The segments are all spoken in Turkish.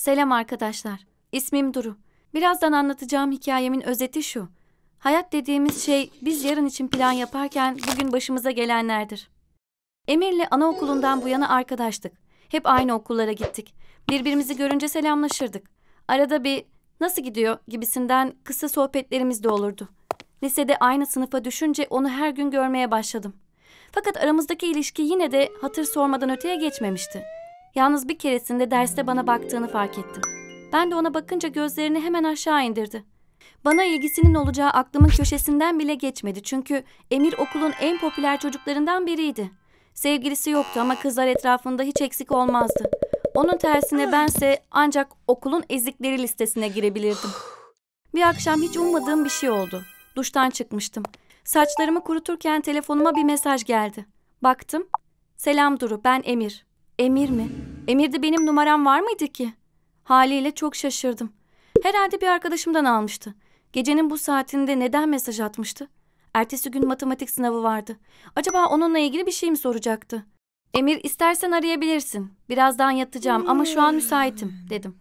Selam arkadaşlar. İsmim Duru. Birazdan anlatacağım hikayemin özeti şu. Hayat dediğimiz şey biz yarın için plan yaparken bugün başımıza gelenlerdir. Emir'le anaokulundan bu yana arkadaştık. Hep aynı okullara gittik. Birbirimizi görünce selamlaşırdık. Arada bir nasıl gidiyor gibisinden kısa sohbetlerimiz de olurdu. Lisede aynı sınıfa düşünce onu her gün görmeye başladım. Fakat aramızdaki ilişki yine de hatır sormadan öteye geçmemişti. Yalnız bir keresinde derste bana baktığını fark ettim. Ben de ona bakınca gözlerini hemen aşağı indirdi. Bana ilgisinin olacağı aklımın köşesinden bile geçmedi çünkü Emir okulun en popüler çocuklarından biriydi. Sevgilisi yoktu ama kızlar etrafında hiç eksik olmazdı. Onun tersine bense ancak okulun ezikleri listesine girebilirdim. Bir akşam hiç ummadığım bir şey oldu. Duştan çıkmıştım. Saçlarımı kuruturken telefonuma bir mesaj geldi. Baktım. Selam Duru, ben Emir. Emir mi? Emir'de benim numaram var mıydı ki? Haliyle çok şaşırdım. Herhalde bir arkadaşımdan almıştı. Gecenin bu saatinde neden mesaj atmıştı? Ertesi gün matematik sınavı vardı. Acaba onunla ilgili bir şey mi soracaktı? Emir istersen arayabilirsin. Birazdan yatacağım ama şu an müsaitim dedim.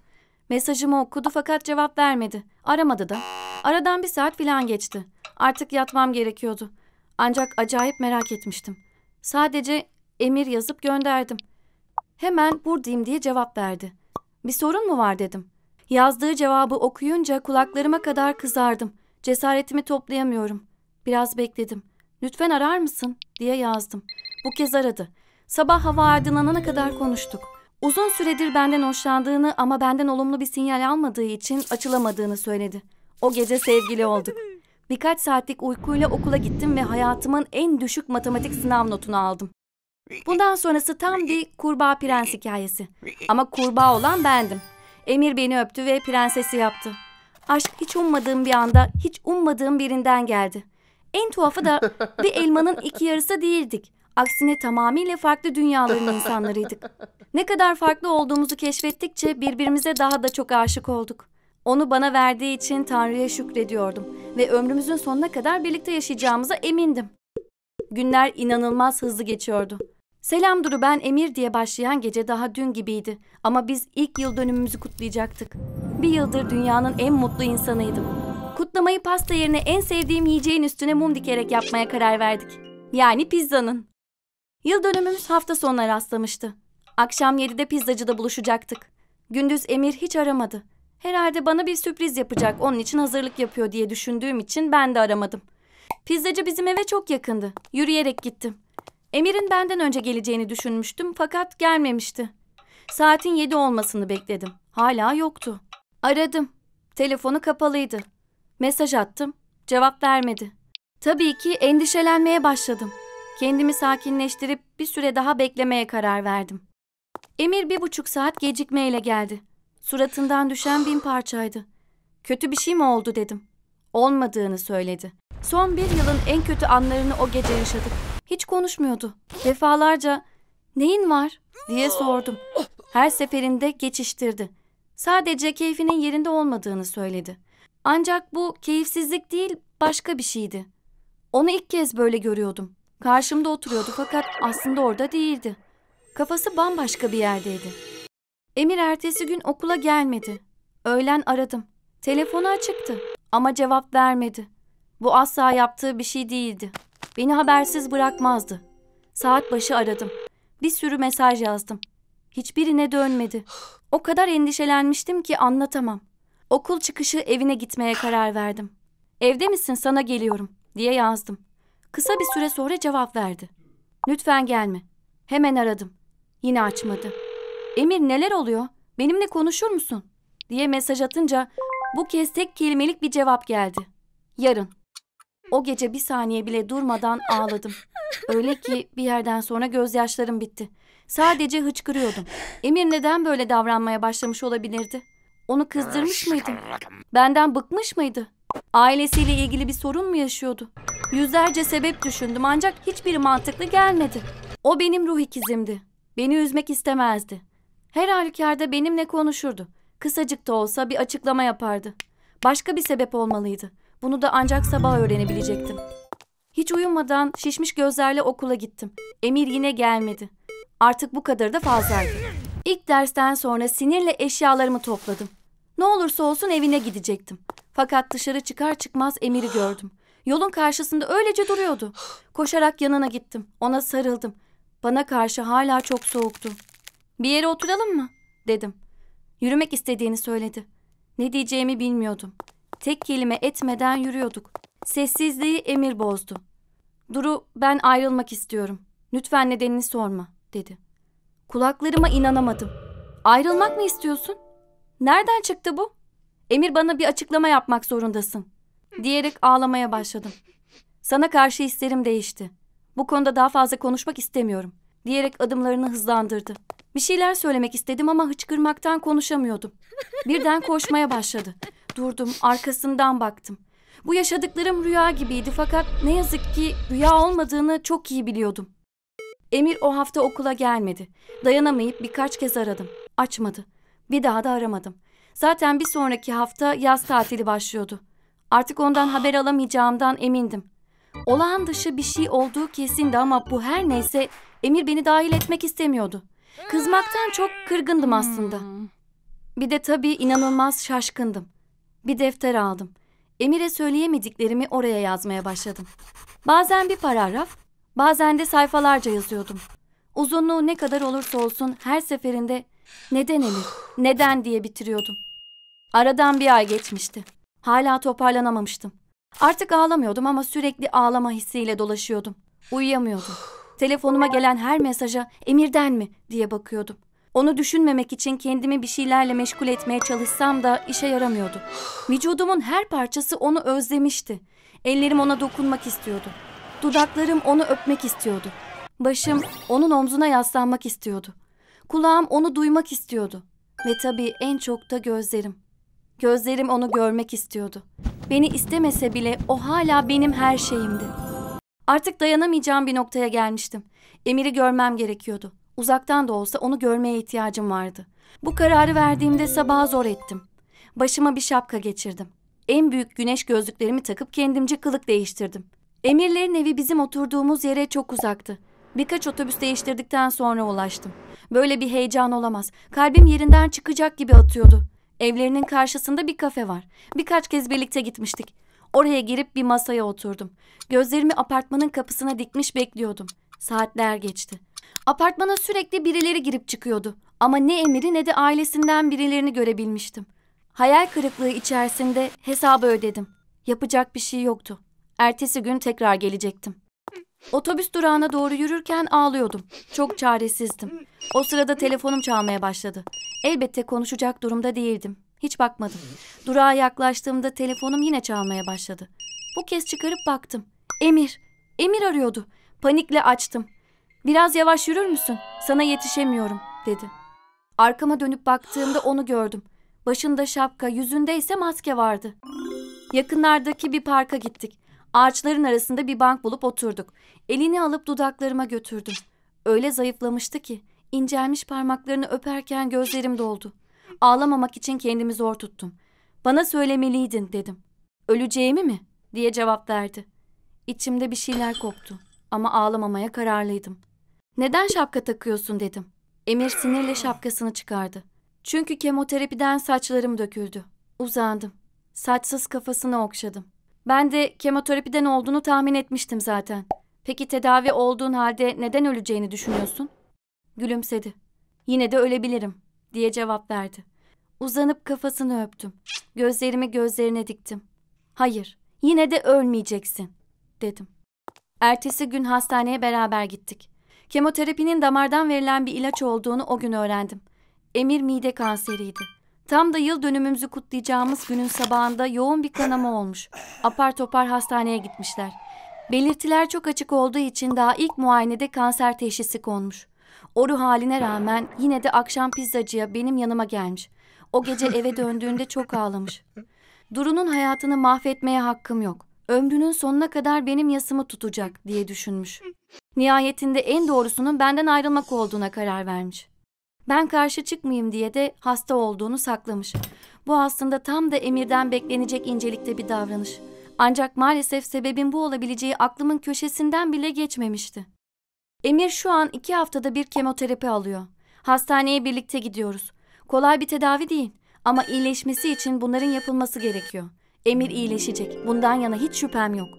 Mesajımı okudu fakat cevap vermedi. Aramadı da. Aradan bir saat filan geçti. Artık yatmam gerekiyordu. Ancak acayip merak etmiştim. Sadece Emir yazıp gönderdim. Hemen buradayım diye cevap verdi. Bir sorun mu var dedim. Yazdığı cevabı okuyunca kulaklarıma kadar kızardım. Cesaretimi toplayamıyorum. Biraz bekledim. Lütfen arar mısın diye yazdım. Bu kez aradı. Sabah hava aydınlanana kadar konuştuk. Uzun süredir benden hoşlandığını ama benden olumlu bir sinyal almadığı için açılamadığını söyledi. O gece sevgili olduk. Birkaç saatlik uykuyla okula gittim ve hayatımın en düşük matematik sınav notunu aldım. Bundan sonrası tam bir kurbağa prens hikayesi. Ama kurbağa olan bendim. Emir beni öptü ve prensesi yaptı. Aşk hiç ummadığım bir anda, hiç ummadığım birinden geldi. En tuhafı da bir elmanın iki yarısı değildik. Aksine tamamıyla farklı dünyaların insanlarıydık. Ne kadar farklı olduğumuzu keşfettikçe birbirimize daha da çok aşık olduk. Onu bana verdiği için Tanrı'ya şükrediyordum ve ömrümüzün sonuna kadar birlikte yaşayacağımıza emindim. Günler inanılmaz hızlı geçiyordu. Selam Duru ben Emir diye başlayan gece daha dün gibiydi. Ama biz ilk yıl dönümümüzü kutlayacaktık. Bir yıldır dünyanın en mutlu insanıydım. Kutlamayı pasta yerine en sevdiğim yiyeceğin üstüne mum dikerek yapmaya karar verdik. Yani pizzanın. Yıl dönümümüz hafta sonuna rastlamıştı. Akşam 7'de pizzacıda buluşacaktık. Gündüz Emir hiç aramadı. Herhalde bana bir sürpriz yapacak, onun için hazırlık yapıyor diye düşündüğüm için ben de aramadım. Pizzacı bizim eve çok yakındı. Yürüyerek gittim. Emir'in benden önce geleceğini düşünmüştüm fakat gelmemişti. Saatin yedi olmasını bekledim. Hala yoktu. Aradım. Telefonu kapalıydı. Mesaj attım. Cevap vermedi. Tabii ki endişelenmeye başladım. Kendimi sakinleştirip bir süre daha beklemeye karar verdim. Emir bir buçuk saat gecikmeyle geldi. Suratından düşen bin parçaydı. Kötü bir şey mi oldu dedim. Olmadığını söyledi. Son bir yılın en kötü anlarını o gece yaşadık. Hiç konuşmuyordu. Defalarca neyin var diye sordum. Her seferinde geçiştirdi. Sadece keyfinin yerinde olmadığını söyledi. Ancak bu keyifsizlik değil başka bir şeydi. Onu ilk kez böyle görüyordum. Karşımda oturuyordu fakat aslında orada değildi. Kafası bambaşka bir yerdeydi. Emir ertesi gün okula gelmedi. Öğlen aradım. Telefonu açıktı ama cevap vermedi. Bu asla yaptığı bir şey değildi. Beni habersiz bırakmazdı. Saat başı aradım. Bir sürü mesaj yazdım. Hiçbirine dönmedi. O kadar endişelenmiştim ki anlatamam. Okul çıkışı evine gitmeye karar verdim. Evde misin sana geliyorum diye yazdım. Kısa bir süre sonra cevap verdi. Lütfen gelme. Hemen aradım. Yine açmadı. Emir neler oluyor? Benimle konuşur musun? diye mesaj atınca bu kez tek kelimelik bir cevap geldi. Yarın. O gece bir saniye bile durmadan ağladım. Öyle ki bir yerden sonra gözyaşlarım bitti. Sadece hıçkırıyordum. Emir neden böyle davranmaya başlamış olabilirdi? Onu kızdırmış mıydım? Benden bıkmış mıydı? Ailesiyle ilgili bir sorun mu yaşıyordu? Yüzlerce sebep düşündüm ancak hiçbiri mantıklı gelmedi. O benim ruh ikizimdi. Beni üzmek istemezdi. Her halükarda benimle konuşurdu. Kısacık da olsa bir açıklama yapardı. Başka bir sebep olmalıydı. Bunu da ancak sabah öğrenebilecektim. Hiç uyumadan şişmiş gözlerle okula gittim. Emir yine gelmedi. Artık bu kadar da fazlaydı. İlk dersten sonra sinirle eşyalarımı topladım. Ne olursa olsun evine gidecektim. Fakat dışarı çıkar çıkmaz Emir'i gördüm. Yolun karşısında öylece duruyordu. Koşarak yanına gittim. Ona sarıldım. Bana karşı hala çok soğuktu. Bir yere oturalım mı? dedim. Yürümek istediğini söyledi. Ne diyeceğimi bilmiyordum. Tek kelime etmeden yürüyorduk. Sessizliği Emir bozdu. Duru ben ayrılmak istiyorum. Lütfen nedenini sorma dedi. Kulaklarıma inanamadım. Ayrılmak mı istiyorsun? Nereden çıktı bu? Emir bana bir açıklama yapmak zorundasın. Diyerek ağlamaya başladım. Sana karşı hislerim değişti. Bu konuda daha fazla konuşmak istemiyorum. Diyerek adımlarını hızlandırdı. Bir şeyler söylemek istedim ama hıçkırmaktan konuşamıyordum. Birden koşmaya başladı. Durdum, arkasından baktım. Bu yaşadıklarım rüya gibiydi fakat ne yazık ki rüya olmadığını çok iyi biliyordum. Emir o hafta okula gelmedi. Dayanamayıp birkaç kez aradım. Açmadı. Bir daha da aramadım. Zaten bir sonraki hafta yaz tatili başlıyordu. Artık ondan haber alamayacağımdan emindim. Olağan dışı bir şey olduğu kesindi ama bu her neyse Emir beni dahil etmek istemiyordu. Kızmaktan çok kırgındım aslında. Bir de tabii inanılmaz şaşkındım. Bir defter aldım. Emir'e söyleyemediklerimi oraya yazmaya başladım. Bazen bir paragraf, bazen de sayfalarca yazıyordum. Uzunluğu ne kadar olursa olsun her seferinde neden Emir, neden diye bitiriyordum. Aradan bir ay geçmişti. Hala toparlanamamıştım. Artık ağlamıyordum ama sürekli ağlama hissiyle dolaşıyordum. Uyuyamıyordum. Telefonuma gelen her mesaja Emir'den mi diye bakıyordum. Onu düşünmemek için kendimi bir şeylerle meşgul etmeye çalışsam da işe yaramıyordu. Vücudumun her parçası onu özlemişti. Ellerim ona dokunmak istiyordu. Dudaklarım onu öpmek istiyordu. Başım onun omzuna yaslanmak istiyordu. Kulağım onu duymak istiyordu. Ve tabii en çok da gözlerim. Gözlerim onu görmek istiyordu. Beni istemese bile o hala benim her şeyimdi. Artık dayanamayacağım bir noktaya gelmiştim. Emir'i görmem gerekiyordu. Uzaktan da olsa onu görmeye ihtiyacım vardı. Bu kararı verdiğimde sabaha zor ettim. Başıma bir şapka geçirdim. En büyük güneş gözlüklerimi takıp kendimce kılık değiştirdim. Emirlerin evi bizim oturduğumuz yere çok uzaktı. Birkaç otobüs değiştirdikten sonra ulaştım. Böyle bir heyecan olamaz. Kalbim yerinden çıkacak gibi atıyordu. Evlerinin karşısında bir kafe var. Birkaç kez birlikte gitmiştik. Oraya girip bir masaya oturdum. Gözlerimi apartmanın kapısına dikmiş bekliyordum. Saatler geçti. Apartmana sürekli birileri girip çıkıyordu. Ama ne Emir'i ne de ailesinden birilerini görebilmiştim. Hayal kırıklığı içerisinde hesabı ödedim. Yapacak bir şey yoktu. Ertesi gün tekrar gelecektim. Otobüs durağına doğru yürürken ağlıyordum. Çok çaresizdim. O sırada telefonum çalmaya başladı. Elbette konuşacak durumda değildim. Hiç bakmadım. Durağa yaklaştığımda telefonum yine çalmaya başladı. Bu kez çıkarıp baktım. Emir. Emir arıyordu. Panikle açtım. Biraz yavaş yürür müsün? Sana yetişemiyorum dedi. Arkama dönüp baktığımda onu gördüm. Başında şapka, yüzünde ise maske vardı. Yakınlardaki bir parka gittik. Ağaçların arasında bir bank bulup oturduk. Elini alıp dudaklarıma götürdüm. Öyle zayıflamıştı ki incelmiş parmaklarını öperken gözlerim doldu. Ağlamamak için kendimi zor tuttum. Bana söylemeliydin dedim. Öleceğimi mi? diye cevap verdi. İçimde bir şeyler koptu ama ağlamamaya kararlıydım. Neden şapka takıyorsun dedim. Emir sinirle şapkasını çıkardı. Çünkü kemoterapiden saçlarım döküldü. Uzandım. Saçsız kafasını okşadım. Ben de kemoterapiden olduğunu tahmin etmiştim zaten. Peki tedavi olduğun halde neden öleceğini düşünüyorsun? Gülümsedi. Yine de ölebilirim diye cevap verdi. Uzanıp kafasını öptüm. Gözlerimi gözlerine diktim. Hayır, yine de ölmeyeceksin dedim. Ertesi gün hastaneye beraber gittik. Kemoterapinin damardan verilen bir ilaç olduğunu o gün öğrendim. Emir mide kanseriydi. Tam da yıl dönümümüzü kutlayacağımız günün sabahında yoğun bir kanama olmuş. Apar topar hastaneye gitmişler. Belirtiler çok açık olduğu için daha ilk muayenede kanser teşhisi konmuş. Oru haline rağmen yine de akşam pizzacıya benim yanıma gelmiş. O gece eve döndüğünde çok ağlamış. Duru'nun hayatını mahvetmeye hakkım yok. Ömrünün sonuna kadar benim yasımı tutacak diye düşünmüş. Nihayetinde en doğrusunun benden ayrılmak olduğuna karar vermiş. Ben karşı çıkmayayım diye de hasta olduğunu saklamış. Bu aslında tam da emirden beklenecek incelikte bir davranış. Ancak maalesef sebebin bu olabileceği aklımın köşesinden bile geçmemişti. Emir şu an iki haftada bir kemoterapi alıyor. Hastaneye birlikte gidiyoruz. Kolay bir tedavi değil ama iyileşmesi için bunların yapılması gerekiyor. Emir iyileşecek. Bundan yana hiç şüphem yok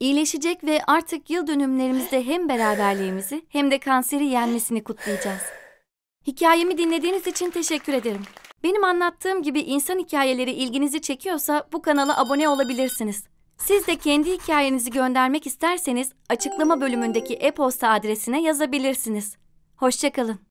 iyileşecek ve artık yıl dönümlerimizde hem beraberliğimizi hem de kanseri yenmesini kutlayacağız. Hikayemi dinlediğiniz için teşekkür ederim. Benim anlattığım gibi insan hikayeleri ilginizi çekiyorsa bu kanala abone olabilirsiniz. Siz de kendi hikayenizi göndermek isterseniz açıklama bölümündeki e-posta adresine yazabilirsiniz. Hoşçakalın.